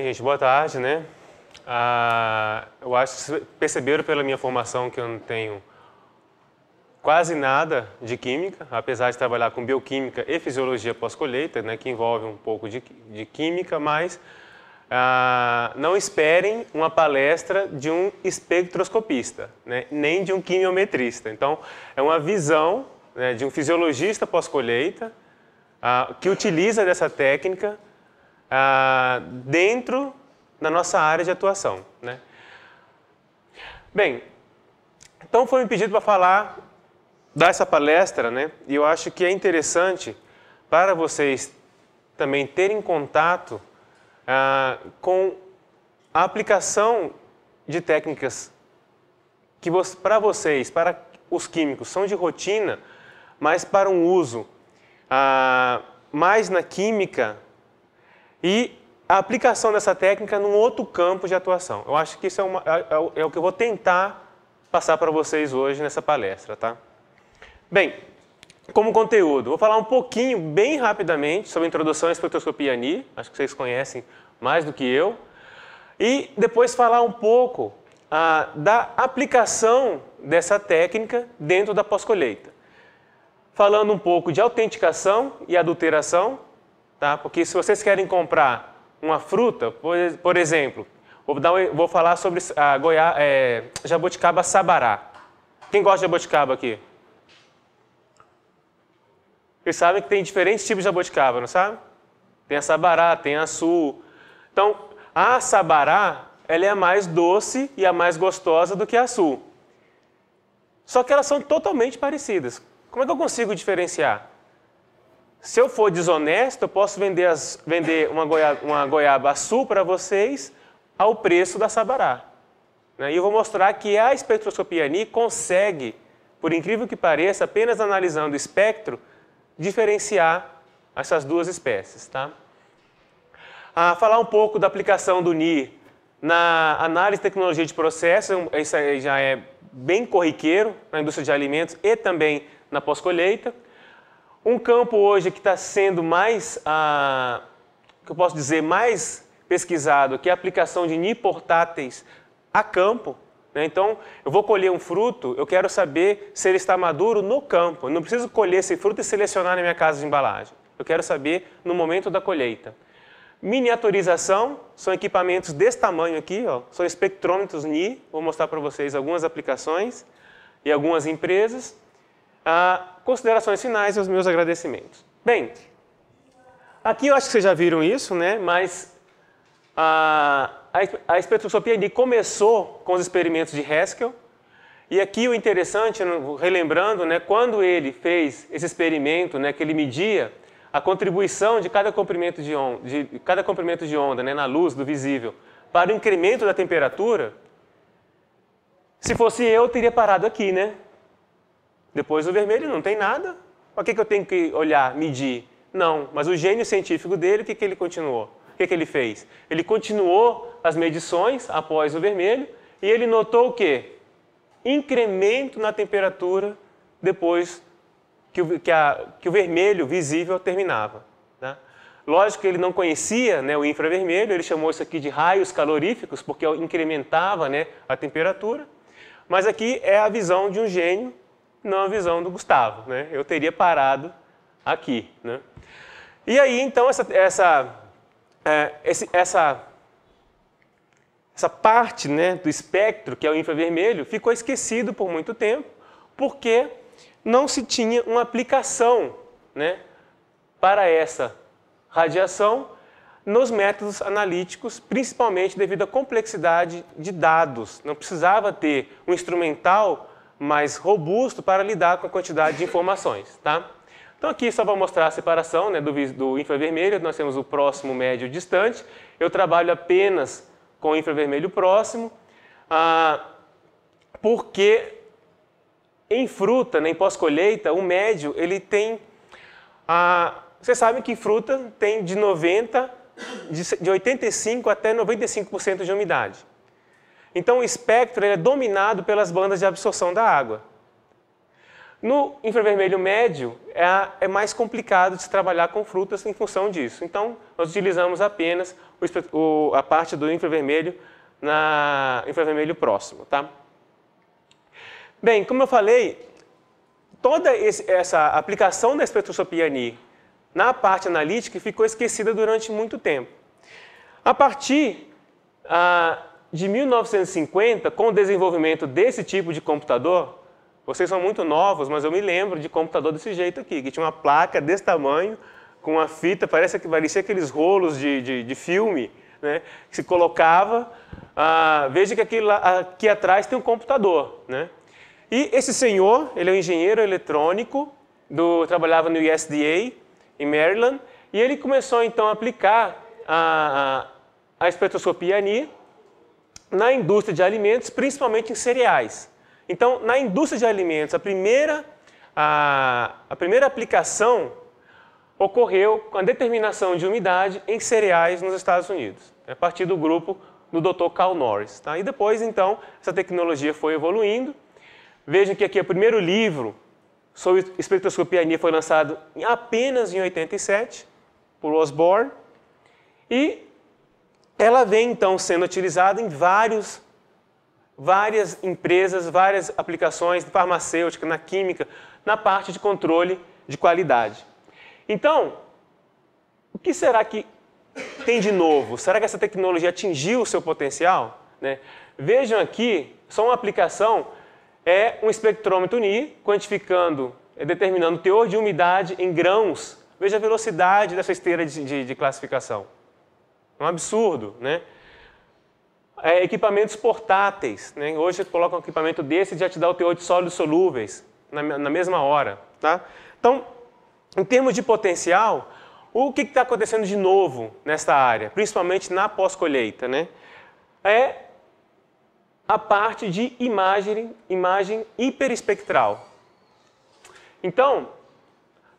Bem, gente, boa tarde, né? Ah, eu acho que perceberam pela minha formação que eu não tenho quase nada de química, apesar de trabalhar com bioquímica e fisiologia pós-colheita, né, que envolve um pouco de, de química, mas ah, não esperem uma palestra de um espectroscopista, né, nem de um quimiometrista. Então, é uma visão né, de um fisiologista pós-colheita ah, que utiliza dessa técnica ah, dentro da nossa área de atuação. Né? Bem, então foi me pedido para falar dessa palestra, né? e eu acho que é interessante para vocês também terem contato ah, com a aplicação de técnicas que para vocês, para os químicos, são de rotina, mas para um uso ah, mais na química e a aplicação dessa técnica num outro campo de atuação. Eu acho que isso é, uma, é, é o é que eu vou tentar passar para vocês hoje nessa palestra, tá? Bem, como conteúdo, vou falar um pouquinho, bem rapidamente, sobre a introdução à espectroscopia NI, acho que vocês conhecem mais do que eu, e depois falar um pouco ah, da aplicação dessa técnica dentro da pós-colheita. Falando um pouco de autenticação e adulteração, Tá? Porque se vocês querem comprar uma fruta, por, exemplo, vou, dar, vou falar sobre a Goiá, é, jabuticaba sabará. Quem gosta de jabuticaba aqui? Vocês sabem que tem diferentes tipos de jabuticaba, não sabe? Tem a sabará, tem a sul. Então, a sabará, ela é a mais doce e a mais gostosa do que a sul. Só que elas são totalmente parecidas. Como é que eu consigo diferenciar? Se eu for desonesto, eu posso vender, as, vender uma, goiaba, uma goiaba para vocês ao preço da Sabará. Né? E eu vou mostrar que a espectroscopia NI consegue, por incrível que pareça, apenas analisando o espectro, diferenciar essas duas espécies. Tá? falar um pouco da aplicação do NI na análise de tecnologia de processos, isso é já é bem corriqueiro na indústria de alimentos e também na pós-colheita. Um campo hoje que está sendo mais, ah, que eu posso dizer, mais pesquisado, que é a aplicação de NI portáteis a campo. Né? Então, eu vou colher um fruto, eu quero saber se ele está maduro no campo. Eu não preciso colher esse fruto e selecionar na minha casa de embalagem. Eu quero saber no momento da colheita. Miniaturização, são equipamentos desse tamanho aqui, ó, são espectrômetros NI, vou mostrar para vocês algumas aplicações e algumas empresas a considerações finais e os meus agradecimentos. Bem, aqui eu acho que vocês já viram isso, né? mas a, a, a espectroscopia começou com os experimentos de Haskell, e aqui o interessante, né, relembrando, né, quando ele fez esse experimento, né, que ele media a contribuição de cada comprimento de onda, de, de cada comprimento de onda né, na luz do visível para o incremento da temperatura, se fosse eu, teria parado aqui, né? Depois o vermelho não tem nada. Para que, que eu tenho que olhar, medir? Não, mas o gênio científico dele, o que, que ele continuou? O que, que ele fez? Ele continuou as medições após o vermelho e ele notou o quê? Incremento na temperatura depois que o, que a, que o vermelho visível terminava. Né? Lógico que ele não conhecia né, o infravermelho, ele chamou isso aqui de raios caloríficos, porque incrementava né, a temperatura. Mas aqui é a visão de um gênio na visão do Gustavo. Né? Eu teria parado aqui. Né? E aí, então, essa, essa, é, esse, essa, essa parte né, do espectro, que é o infravermelho, ficou esquecido por muito tempo, porque não se tinha uma aplicação né, para essa radiação nos métodos analíticos, principalmente devido à complexidade de dados. Não precisava ter um instrumental mais robusto para lidar com a quantidade de informações. Tá? Então, aqui só para mostrar a separação né, do, do infravermelho, nós temos o próximo, médio distante. Eu trabalho apenas com o infravermelho próximo, ah, porque em fruta, né, em pós-colheita, o médio ele tem... Ah, vocês sabem que fruta tem de 90, de 85 até 95% de umidade. Então o espectro é dominado pelas bandas de absorção da água. No infravermelho médio, é, é mais complicado de se trabalhar com frutas em função disso. Então, nós utilizamos apenas o, o, a parte do infravermelho na infravermelho próximo. Tá? Bem, como eu falei, toda esse, essa aplicação da espectroscopia NI na parte analítica ficou esquecida durante muito tempo. A partir ah, de 1950, com o desenvolvimento desse tipo de computador, vocês são muito novos, mas eu me lembro de computador desse jeito aqui, que tinha uma placa desse tamanho, com uma fita, parece que parecia aqueles rolos de, de, de filme, né, que se colocava. Ah, veja que aqui, aqui atrás tem um computador. Né? E esse senhor, ele é um engenheiro eletrônico, do, trabalhava no USDA, em Maryland, e ele começou então a aplicar a, a, a espectroscopia ANI na indústria de alimentos, principalmente em cereais. Então, na indústria de alimentos, a primeira, a, a primeira aplicação ocorreu com a determinação de umidade em cereais nos Estados Unidos, é a partir do grupo do Dr. Carl Norris. Tá? E depois, então, essa tecnologia foi evoluindo. Vejam que aqui é o primeiro livro sobre espectroscopia NIR foi lançado apenas em 87, por Osborne. E ela vem então sendo utilizada em vários, várias empresas, várias aplicações farmacêutica, na química, na parte de controle de qualidade. Então, o que será que tem de novo? Será que essa tecnologia atingiu o seu potencial? Né? Vejam aqui, só uma aplicação é um espectrômetro NI, quantificando, é, determinando o teor de umidade em grãos. Veja a velocidade dessa esteira de, de, de classificação. Um absurdo, né? É, equipamentos portáteis, né? Hoje você coloca um equipamento desse e já te dá o teor de sólidos solúveis na, na mesma hora, tá? Então, em termos de potencial, o que está acontecendo de novo nesta área, principalmente na pós-colheita, né? É a parte de imagem, imagem hiperespectral. Então,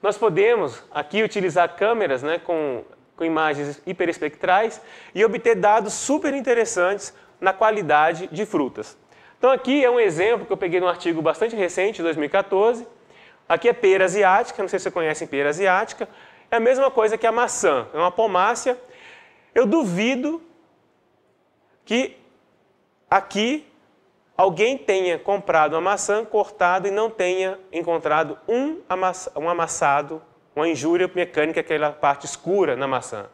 nós podemos aqui utilizar câmeras né, com com imagens hiperespectrais e obter dados super interessantes na qualidade de frutas. Então aqui é um exemplo que eu peguei num artigo bastante recente, 2014. Aqui é pera asiática, não sei se vocês conhecem pera asiática. É a mesma coisa que a maçã, é uma pomácia. Eu duvido que aqui alguém tenha comprado uma maçã cortada e não tenha encontrado um, amassa, um amassado uma injúria mecânica, aquela parte escura na maçã.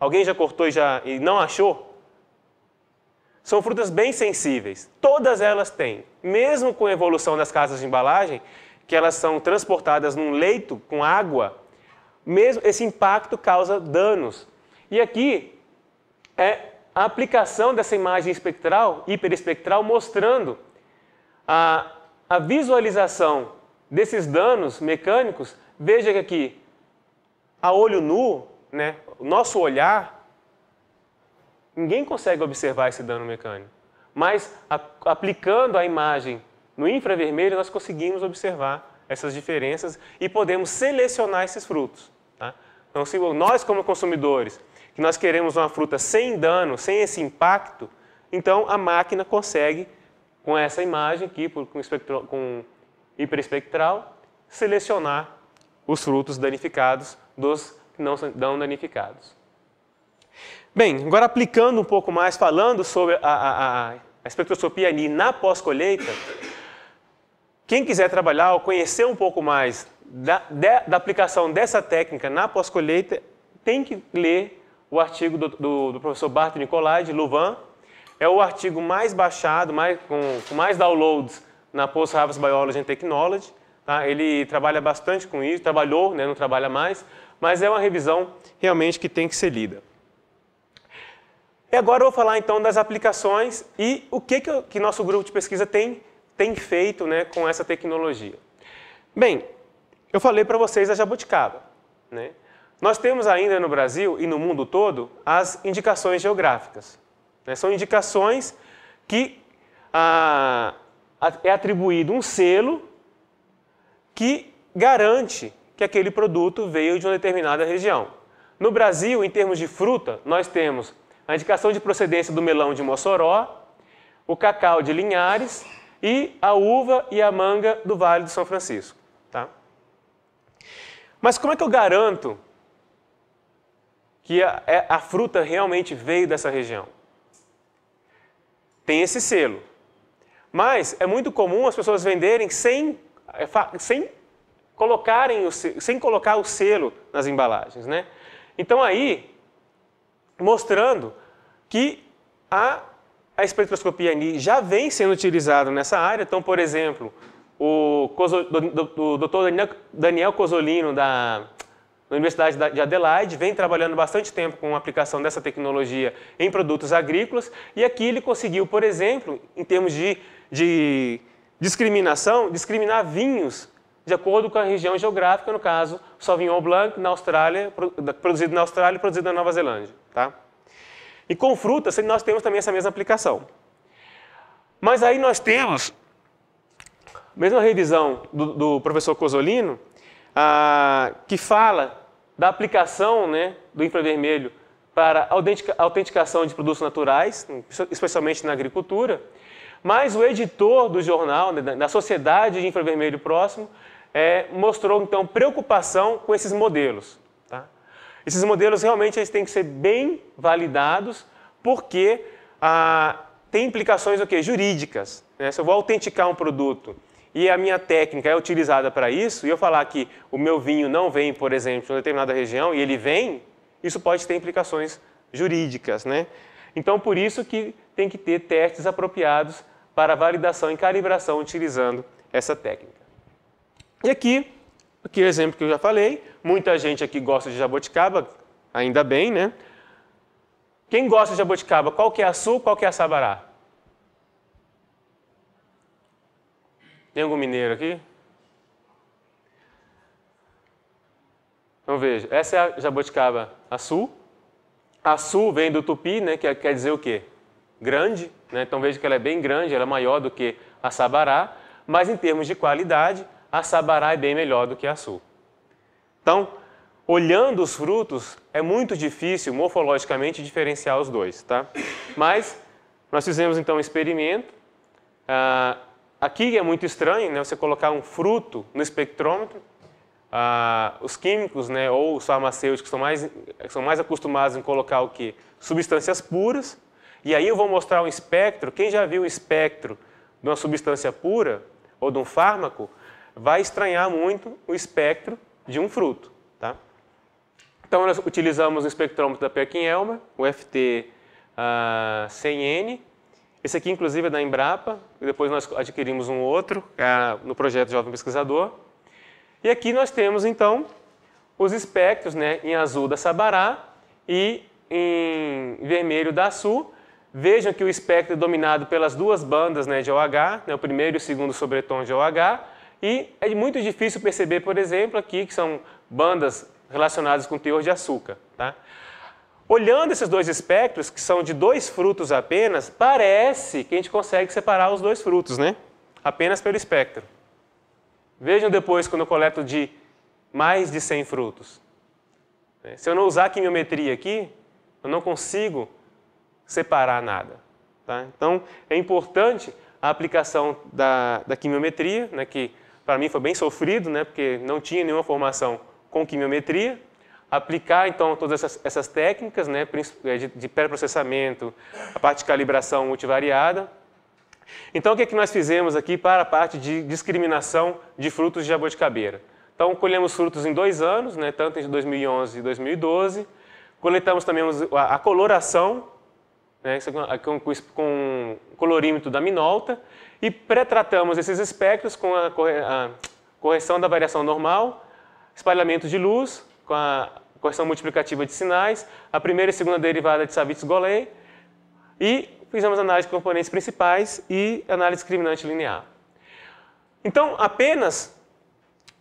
Alguém já cortou e, já, e não achou? São frutas bem sensíveis. Todas elas têm, mesmo com a evolução das casas de embalagem, que elas são transportadas num leito com água, mesmo esse impacto causa danos. E aqui é a aplicação dessa imagem espectral, hiperespectral, mostrando a, a visualização desses danos mecânicos. Veja que aqui a olho nu, né, o nosso olhar, ninguém consegue observar esse dano mecânico. Mas a, aplicando a imagem no infravermelho, nós conseguimos observar essas diferenças e podemos selecionar esses frutos. Tá? Então, se nós como consumidores, que nós queremos uma fruta sem dano, sem esse impacto, então a máquina consegue, com essa imagem aqui, com, espectro, com hiperespectral, selecionar os frutos danificados dos não, não danificados. Bem, agora aplicando um pouco mais, falando sobre a, a, a, espectroscopia ali na pós-colheita, quem quiser trabalhar ou conhecer um pouco mais da, de, da aplicação dessa técnica na pós-colheita, tem que ler o artigo do, do, do professor Bart Nicolai, de Louvain. É o artigo mais baixado, mais, com, com mais downloads na Post-Harvest Biology and Technology. Tá? Ele trabalha bastante com isso, trabalhou, né, não trabalha mais, mas é uma revisão realmente que tem que ser lida. E agora eu vou falar então das aplicações e o que, que, que nosso grupo de pesquisa tem, tem feito né, com essa tecnologia. Bem, eu falei para vocês a jabuticaba. Né? Nós temos ainda no Brasil e no mundo todo as indicações geográficas. Né? São indicações que ah, é atribuído um selo que garante que aquele produto veio de uma determinada região. No Brasil, em termos de fruta, nós temos a indicação de procedência do melão de Mossoró, o cacau de Linhares e a uva e a manga do Vale do São Francisco. Tá? Mas como é que eu garanto que a, é, a fruta realmente veio dessa região? Tem esse selo. Mas é muito comum as pessoas venderem sem é sem, colocarem o, sem colocar o selo nas embalagens. Né? Então aí, mostrando que a, a espectroscopia NI já vem sendo utilizada nessa área. Então, por exemplo, o, Dr. Daniel Cosolino, da, Universidade de Adelaide, vem trabalhando bastante tempo com a aplicação dessa tecnologia em produtos agrícolas, e aqui ele conseguiu, por exemplo, em termos de, de discriminação, discriminar vinhos de acordo com a região geográfica, no caso, Sauvignon Blanc na Austrália, produzido na Austrália e produzido na Nova Zelândia. Tá? E com frutas, nós temos também essa mesma aplicação. Mas aí nós temos, mesma revisão do, do professor Cosolino, ah, que fala da aplicação né, do infravermelho para autentica, autenticação de produtos naturais, especialmente na agricultura, mas o editor do jornal, né, da Sociedade de Infravermelho Próximo, é, mostrou então preocupação com esses modelos. Tá? Esses modelos realmente eles têm que ser bem validados, porque ah, tem implicações o quê? jurídicas. Né? Se eu vou autenticar um produto e a minha técnica é utilizada para isso, e eu falar que o meu vinho não vem, por exemplo, de uma determinada região, e ele vem, isso pode ter implicações jurídicas. Né? Então, por isso que tem que ter testes apropriados para validação e calibração utilizando essa técnica. E aqui, aquele exemplo que eu já falei, muita gente aqui gosta de jabuticaba, ainda bem, né? Quem gosta de jabuticaba, qual que é a sul, qual que é a sabará? Tem algum mineiro aqui? Então veja, essa é a jabuticaba a sul. A sul vem do tupi, né, que é, quer dizer o quê? Grande. Né? Então veja que ela é bem grande, ela é maior do que a Sabará, mas em termos de qualidade, a Sabará é bem melhor do que a Sul. Então, olhando os frutos, é muito difícil morfologicamente diferenciar os dois. Tá? Mas nós fizemos então um experimento. Ah, aqui é muito estranho né, você colocar um fruto no espectrômetro. Ah, os químicos né, ou os farmacêuticos são mais, são mais acostumados em colocar o que? Substâncias puras. E aí eu vou mostrar um espectro. Quem já viu o espectro de uma substância pura ou de um fármaco vai estranhar muito o espectro de um fruto. Tá? Então, nós utilizamos o espectrômetro da Perkin-Elmer, o FT-100N. Ah, Esse aqui, inclusive, é da Embrapa. Depois nós adquirimos um outro é, no projeto Jovem Pesquisador. E aqui nós temos, então, os espectros né, em azul da Sabará e em vermelho da Sul, Vejam que o espectro é dominado pelas duas bandas né, de OH, né, o primeiro e o segundo sobretom de OH, e é muito difícil perceber, por exemplo, aqui que são bandas relacionadas com teor de açúcar. Tá? Olhando esses dois espectros, que são de dois frutos apenas, parece que a gente consegue separar os dois frutos, né? apenas pelo espectro. Vejam depois quando eu coleto de mais de 100 frutos. Se eu não usar a quimiometria aqui, eu não consigo separar nada. Tá? Então, é importante a aplicação da, da quimiometria, né, que para mim foi bem sofrido, né, porque não tinha nenhuma formação com quimiometria, aplicar então todas essas, essas técnicas né, eh, de, de pré-processamento, a parte de calibração multivariada. Então, o que, é que nós fizemos aqui para a parte de discriminação de frutos de jabuticabeira? Então, colhemos frutos em dois anos, né, tanto em 2011 e 2012. Coletamos também a coloração né, é é com colorímetro da minolta, e pré-tratamos esses espectros com a, corre a correção da variação normal, espalhamento de luz, com a correção multiplicativa de sinais, a primeira e segunda derivada de Savitz-Golay, e fizemos análise de componentes principais e análise discriminante linear. Então, apenas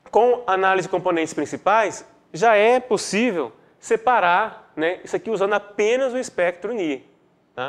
com análise de componentes principais, já é possível separar né, isso aqui usando apenas o espectro NI. Ah